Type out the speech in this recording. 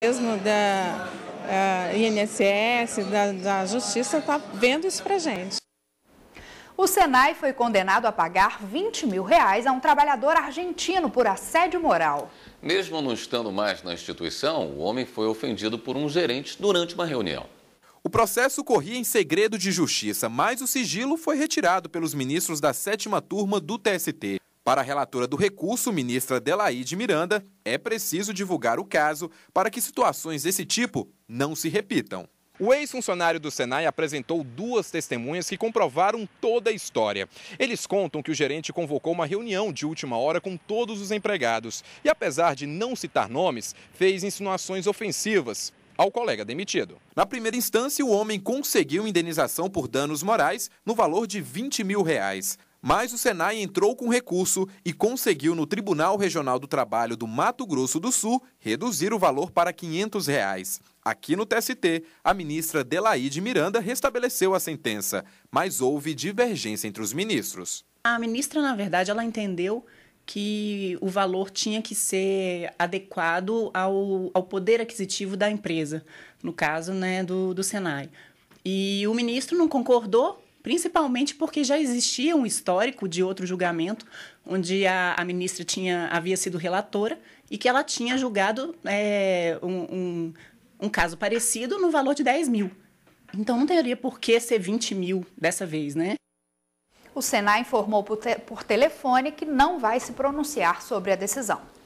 mesmo da uh, ah, INSS, da, da Justiça, está vendo isso para gente. O Senai foi condenado a pagar 20 mil reais a um trabalhador argentino por assédio moral. Mesmo não estando mais na instituição, o homem foi ofendido por um gerente durante uma reunião. O processo corria em segredo de justiça, mas o sigilo foi retirado pelos ministros da sétima turma do TST. Para a relatora do recurso, ministra Delaide Miranda, é preciso divulgar o caso para que situações desse tipo não se repitam. O ex-funcionário do Senai apresentou duas testemunhas que comprovaram toda a história. Eles contam que o gerente convocou uma reunião de última hora com todos os empregados e, apesar de não citar nomes, fez insinuações ofensivas ao colega demitido. Na primeira instância, o homem conseguiu indenização por danos morais no valor de 20 mil reais. Mas o Senai entrou com recurso e conseguiu no Tribunal Regional do Trabalho do Mato Grosso do Sul reduzir o valor para R$ 500. Reais. Aqui no TST, a ministra Delaide Miranda restabeleceu a sentença, mas houve divergência entre os ministros. A ministra, na verdade, ela entendeu que o valor tinha que ser adequado ao, ao poder aquisitivo da empresa, no caso né, do, do Senai. E o ministro não concordou principalmente porque já existia um histórico de outro julgamento, onde a, a ministra tinha, havia sido relatora e que ela tinha julgado é, um, um, um, caso parecido no valor de 10 mil. Então não teria por que ser 20 mil dessa vez, né? O Senai informou por, te, por telefone que não vai se pronunciar sobre a decisão.